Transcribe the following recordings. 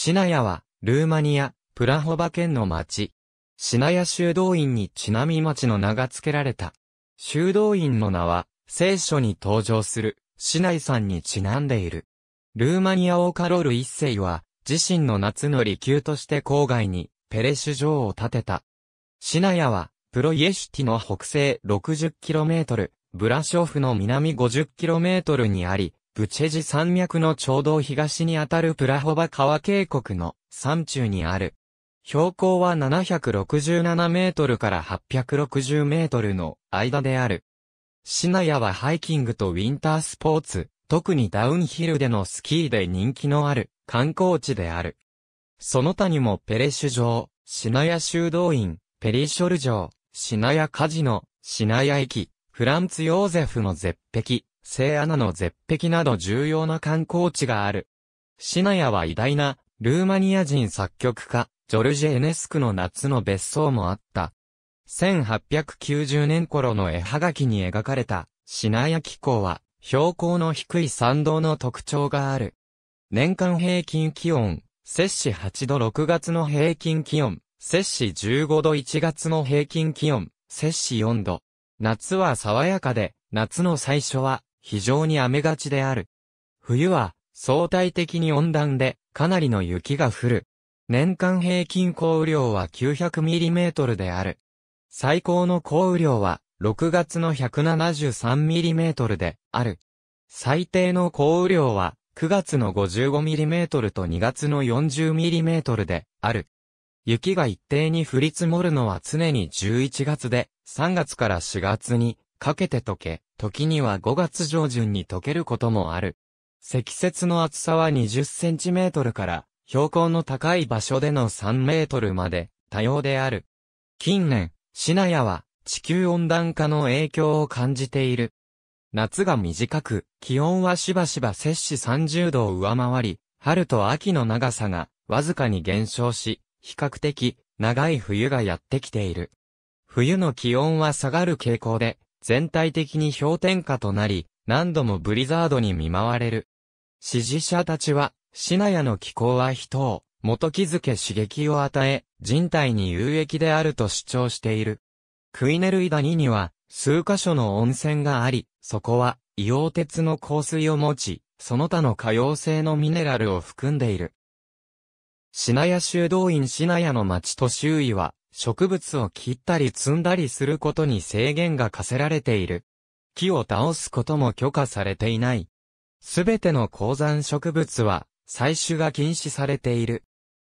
シナヤは、ルーマニア、プラホバ県の町。シナヤ修道院にちなみ町の名が付けられた。修道院の名は、聖書に登場する、シナイさんにちなんでいる。ルーマニアオーカロール一世は、自身の夏の離宮として郊外に、ペレシュ城を建てた。シナヤは、プロイエシュティの北西 60km、ブラショフの南 50km にあり、ブチェジ山脈のちょうど東にあたるプラホバ川渓谷の山中にある。標高は767メートルから860メートルの間である。シナヤはハイキングとウィンタースポーツ、特にダウンヒルでのスキーで人気のある観光地である。その他にもペレシュ城、シナヤ修道院、ペリショル城、シナヤカジノ、シナヤ駅、フランツ・ヨーゼフの絶壁、聖アナの絶壁など重要な観光地がある。シナヤは偉大な、ルーマニア人作曲家、ジョルジェ・エネスクの夏の別荘もあった。1890年頃の絵はがきに描かれた、シナヤ気候は、標高の低い山道の特徴がある。年間平均気温、摂氏8度6月の平均気温、摂氏15度1月の平均気温、摂氏4度。夏は爽やかで、夏の最初は非常に雨がちである。冬は相対的に温暖でかなりの雪が降る。年間平均降雨量は 900mm である。最高の降雨量は6月の 173mm である。最低の降雨量は9月の 55mm と2月の 40mm である。雪が一定に降り積もるのは常に11月で、3月から4月にかけて溶け、時には5月上旬に溶けることもある。積雪の厚さは20センチメートルから、標高の高い場所での3メートルまで、多様である。近年、シナヤは、地球温暖化の影響を感じている。夏が短く、気温はしばしば摂氏30度を上回り、春と秋の長さが、わずかに減少し、比較的、長い冬がやってきている。冬の気温は下がる傾向で、全体的に氷点下となり、何度もブリザードに見舞われる。支持者たちは、シナヤの気候は人を、元気づけ刺激を与え、人体に有益であると主張している。クイネルイダニには、数箇所の温泉があり、そこは、硫黄鉄の香水を持ち、その他の可用性のミネラルを含んでいる。シナヤ修道院シナヤの町と周囲は、植物を切ったり積んだりすることに制限が課せられている。木を倒すことも許可されていない。すべての鉱山植物は、採取が禁止されている。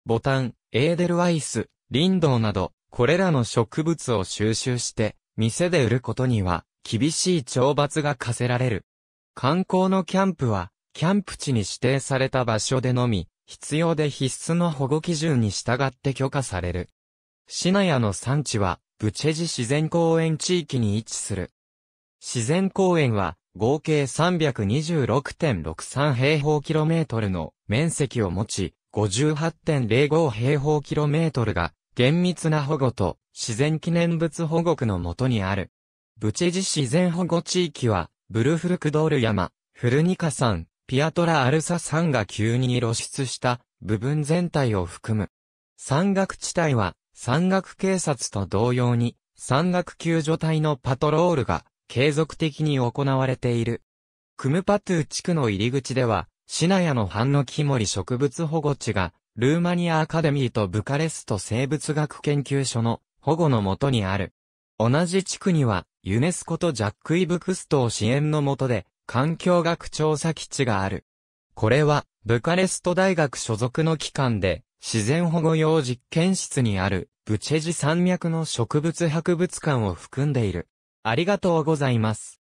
ボタン、エーデルワイス、リンドウなど、これらの植物を収集して、店で売ることには、厳しい懲罰が課せられる。観光のキャンプは、キャンプ地に指定された場所でのみ、必要で必須の保護基準に従って許可される。シナヤの産地は、ブチェジ自然公園地域に位置する。自然公園は、合計326.63平方キロメートルの面積を持ち、58.05平方キロメートルが、厳密な保護と自然記念物保護区のもとにある。ブチェジ自然保護地域は、ブルフルクドール山、フルニカ山、ピアトラアルサ山が急に露出した部分全体を含む。山岳地帯は山岳警察と同様に、山岳救助隊のパトロールが継続的に行われている。クムパトゥ地区の入り口では、シナヤのハンノキモリ植物保護地が、ルーマニアアカデミーとブカレスト生物学研究所の保護のもとにある。同じ地区には、ユネスコとジャック・イブクストを支援のもとで、環境学調査基地がある。これは、ブカレスト大学所属の機関で、自然保護用実験室にある、ブチェジ山脈の植物博物館を含んでいる。ありがとうございます。